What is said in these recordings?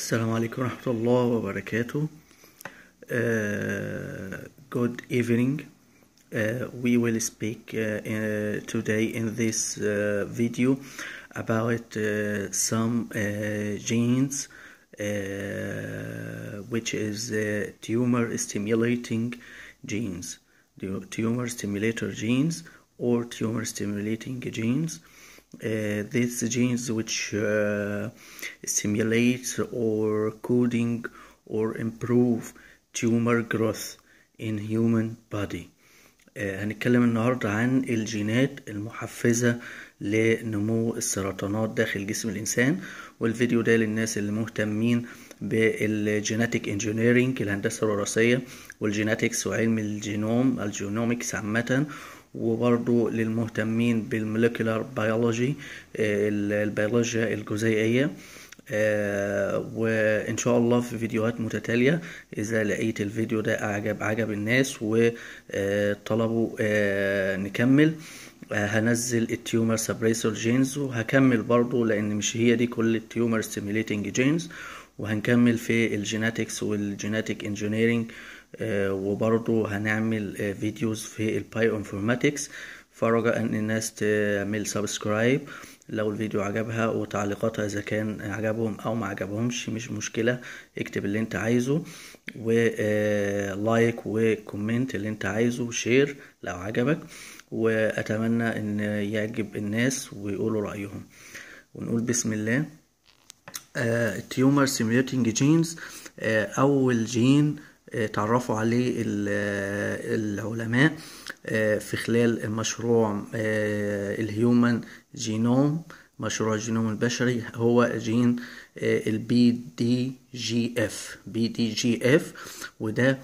Assalamu alaikum rahmatullah wa barakatuh. Uh, good evening. Uh, we will speak uh, in, uh, today in this uh, video about uh, some genes which is tumor stimulating genes, tumor stimulator genes or tumor stimulating genes. Uh, these genes which uh, stimulate or coding or improve tumor growth in human body uh, هنتكلم النهاردة عن الجينات المحفزة لنمو السرطانات داخل جسم الإنسان والفيديو ده للناس اللي مهتمين بالجيناتيك انجينيرينج الهندسة الوراثية والجيناتكس وعلم الجينوم الجينوميكس عامة وبرضو للمهتمين بالمولكيولار بيولوجي البيولوجيا الجزيئيه آه، وان شاء الله في فيديوهات متتاليه اذا لقيت الفيديو ده عجب عجب الناس وطلبوا آه، آه، نكمل هنزل التيومر سبريسور جينز وهكمل برضو لان مش هي دي كل التيومر ستيميليتنج جينز وهنكمل في الجيناتكس والجيناتك انجينيرينج وبرضو هنعمل فيديوز آه، في الباي انفورماتكس فرجاء ان الناس تعمل سبسكرايب لو الفيديو عجبها وتعليقاتها اذا كان عجبهم او ما عجبهمش مش مشكله اكتب اللي انت عايزه ولايك آه، وكومنت اللي انت عايزه وشير لو عجبك واتمنى ان يعجب الناس ويقولوا رايهم ونقول بسم الله التيومر سيميوتينج جينز اول جين آه، تعرفوا عليه آه، العلماء آه، في خلال مشروع الهيومن جينوم مشروع الجينوم البشري هو جين البي دي جي اف بي دي جي اف وده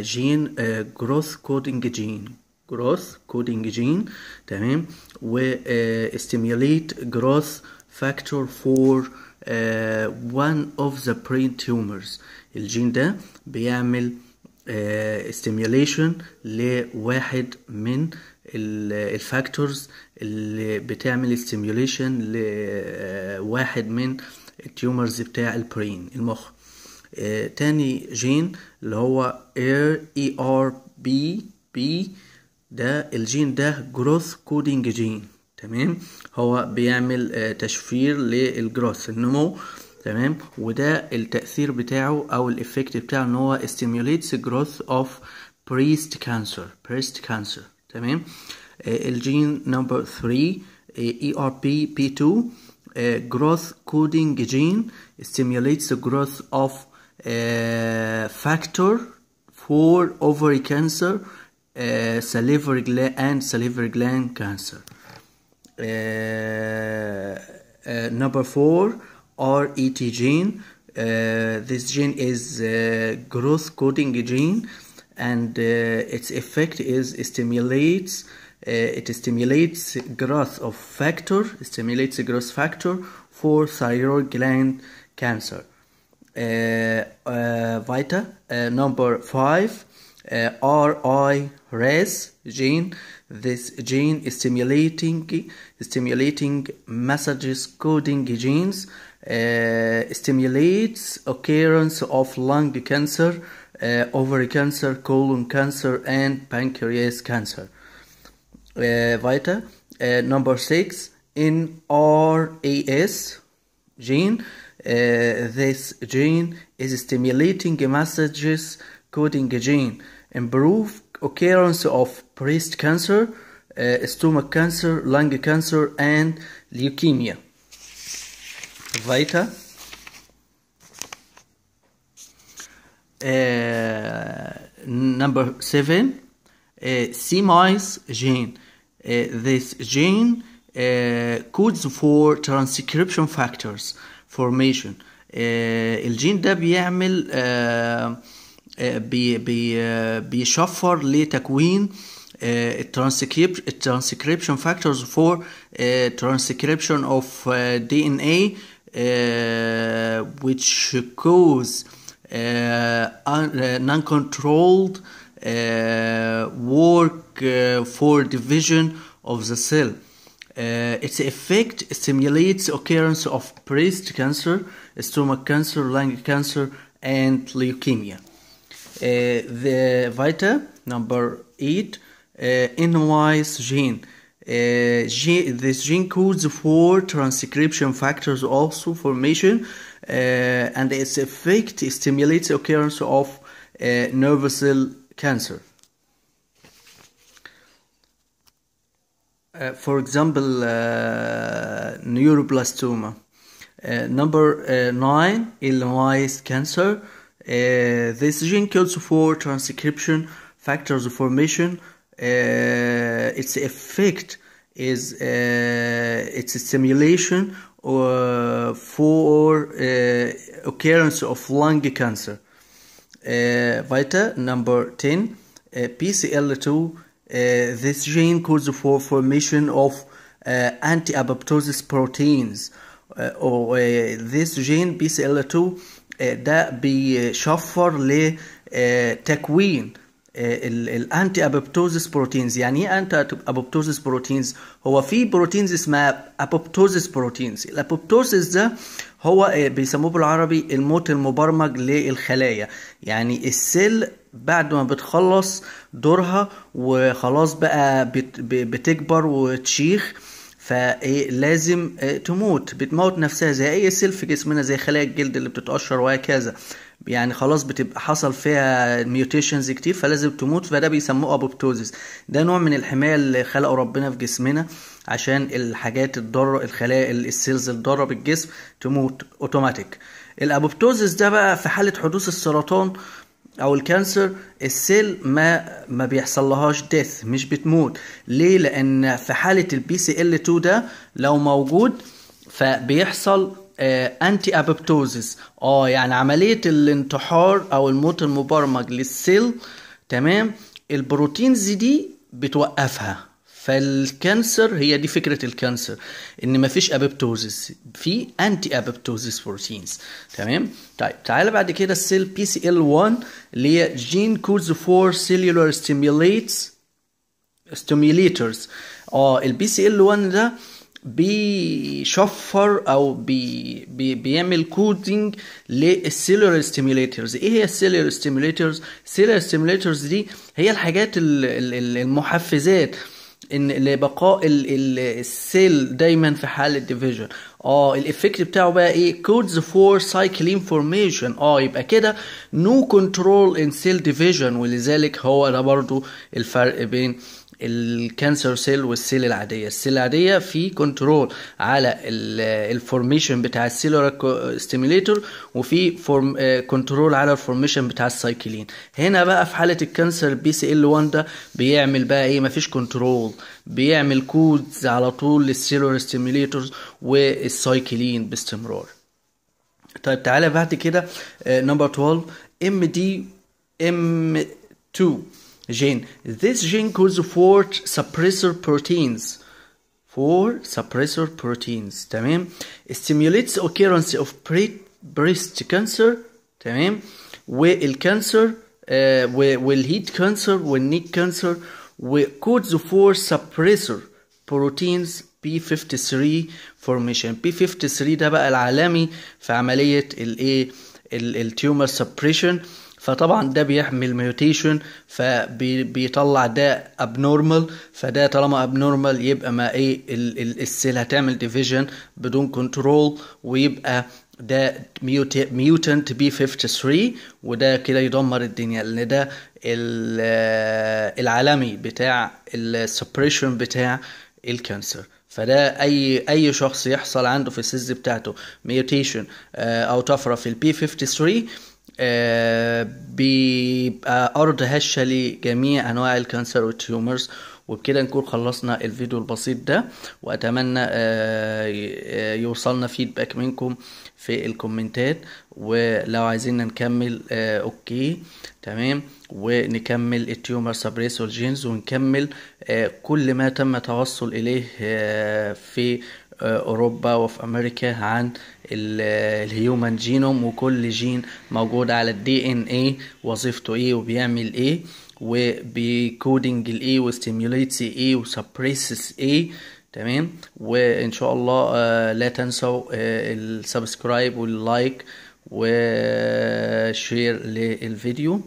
جين جروث كودنج جين جروث كودينج جين تمام و وستيميوليت جروث فاكتور فور وان اوف ذا برين تيومرز الجين ده بيعمل استيميوليشن آه، uh, لواحد من الفاكتورز اللي بتعمل استيميوليشن لواحد آه، من التيومرز بتاع البرين المخ آه، تاني جين اللي هو اير اي ار بي بي ده الجين ده جروث كودينج جين تمام هو بيعمل تشفير للجروث النمو تمام وده التأثير بتاعه أو الإفكت بتاعه إن هو stimulates growth of breast cancer breast cancer تمام الجين نمبر 3 ERPP2 growth coding gene stimulates the growth of factor for ovary cancer Uh, salivary gland and salivary gland cancer. Uh, uh number four, RET gene. Uh, this gene is growth coding gene, and its effect is stimulates it stimulates growth of factor, stimulates growth factor for thyroid gland cancer. Uh, uh, Vita. Uh, number five, uh, RI res gene. This gene is stimulating stimulating messages coding genes uh, stimulates occurrence of lung cancer, uh, ovary cancer, colon cancer, and pancreas cancer. Uh, weiter, uh, number six in RAS gene. Uh, this gene is stimulating messages coding gene improve occurrence of breast cancer, uh, stomach cancer, lung cancer, and leukemia. Vita. Uh, number seven, uh, CMIS gene. Uh, this gene uh, codes for transcription factors formation. الجين ده بيعمل بي بي بيشفر لتكوين الترانسكريبشن فاكتورز فور ترانسكريبشن اوف دي ان اي which cause uh, non-controlled uh, work uh, for division of the cell. its effect stimulates occurrence of breast cancer, stomach cancer, lung cancer, and leukemia. Eh, the weiter number eight eh, NYS gene. Eh, gene. This gene codes for transcription factors also formation, and its effect stimulates occurrence of nervous cell cancer. Uh, for example, uh, neuroblastoma. Uh, number nine, Illinois cancer. Uh, this gene codes for transcription factors formation. Uh, its effect is uh, its stimulation or eh, for occurrence of lung cancer. Vita number 10, PCL2. this gene codes for formation of anti-apoptosis proteins. or this gene PCL2 آه، ده بيشفر لتكوين آه، الانتي آه، ابوبتوزيس بروتينز يعني ايه انتي ابوبتوزيس بروتينز هو في بروتينز اسمها ابوبتوزيس بروتينز الابوبتوزيس ده هو بيسموه بالعربي الموت المبرمج للخلايا يعني السيل بعد ما بتخلص دورها وخلاص بقى بتكبر وتشيخ فلازم إيه، تموت بتموت نفسها زي اي سيل في جسمنا زي خلايا الجلد اللي بتتقشر وهكذا يعني خلاص بتبقى حصل فيها ميوتيشنز كتير فلازم تموت فده بيسموه ابوبتوزيس ده نوع من الحمايه اللي خلقه ربنا في جسمنا عشان الحاجات الضاره الخلايا السيلز الضاره بالجسم تموت اوتوماتيك الابوبتوزيس ده بقى في حاله حدوث السرطان او الكانسر السيل ما ما لهاش ديث مش بتموت ليه لان في حاله البي سي ال 2 ده لو موجود فبيحصل انتي آه، ابوبتوزيس اه يعني عمليه الانتحار او الموت المبرمج للسيل تمام البروتينز دي بتوقفها فالكانسر هي دي فكره الكانسر ان مفيش ابيبتوزس في انتي ابيبتوزس بروتينز تمام طيب تعالى بعد كده السيل بي سي ال 1 اللي هي جين كودز فور سيلولار ستيميليتس ستيميليترز اه البي سي ال 1 ده بيشفر او بي بي بيعمل كودينج للسيلولار ستيميليترز ايه هي السيلولار ستيميليترز السيلولار ستيميليترز دي هي الحاجات المحفزات ان لبقاء السيل دايما في حاله ديفيجن اه الايفكت بتاعه بقى ايه كودز فور سايكلين فورميشن اه يبقى كده نو كنترول ان سيل ديفيجن ولذلك هو ده برضو الفرق بين الكانسر سيل والسيل العاديه السيل العاديه في كنترول على الفورميشن بتاع السيلولار ستيميليتور وفي فورم كنترول آه، على الفورميشن بتاع السايكلين هنا بقى في حاله الكانسر بي سي ال 1 ده بيعمل بقى ايه مفيش كنترول بيعمل كودز على طول للسيلولار ستيميليتور والسايكلين باستمرار طيب تعالى بعد كده نمبر 12 ام دي ام 2 gene. This gene codes for suppressor proteins. For suppressor proteins, تمام. Stimulates occurrence of pre breast cancer, تمام. والكانسر uh, والهيد كانسر والنيك كانسر codes for suppressor proteins P53 formation P53 ده بقى العالمي في عملية الايه التيومر سبريشن فطبعا ده بيحمل ميوتيشن فبيطلع ده ابنورمال فده طالما ابنورمال يبقى ما ايه السيل هتعمل ديفيجن بدون كنترول ويبقى ده ميوتنت بي 53 وده كده يدمر الدنيا لان ده آه، العالمي بتاع السبريشن بتاع الكانسر فده اي اي شخص يحصل عنده في السيز بتاعته ميوتيشن آه، او طفره في البي 53 آه، بيبقى آه، أرض هشة لجميع أنواع الكانسر والتيومرز وبكده نكون خلصنا الفيديو البسيط ده وأتمنى آه، يوصلنا فيدباك منكم في الكومنتات ولو عايزين نكمل آه اوكي تمام ونكمل التيومر سبريسور جينز ونكمل آه كل ما تم توصل اليه آه في آه، اوروبا وفي امريكا عن الهيومن آه، جينوم وكل جين موجود على الدي ان ايه وظيفته ايه وبيعمل ايه وبكودنج الايه وستيموليتس ايه وسبريسس ايه تمام وان شاء الله آه، لا تنسوا آه، السبسكرايب واللايك وشير للفيديو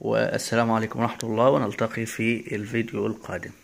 والسلام عليكم ورحمه الله ونلتقي في الفيديو القادم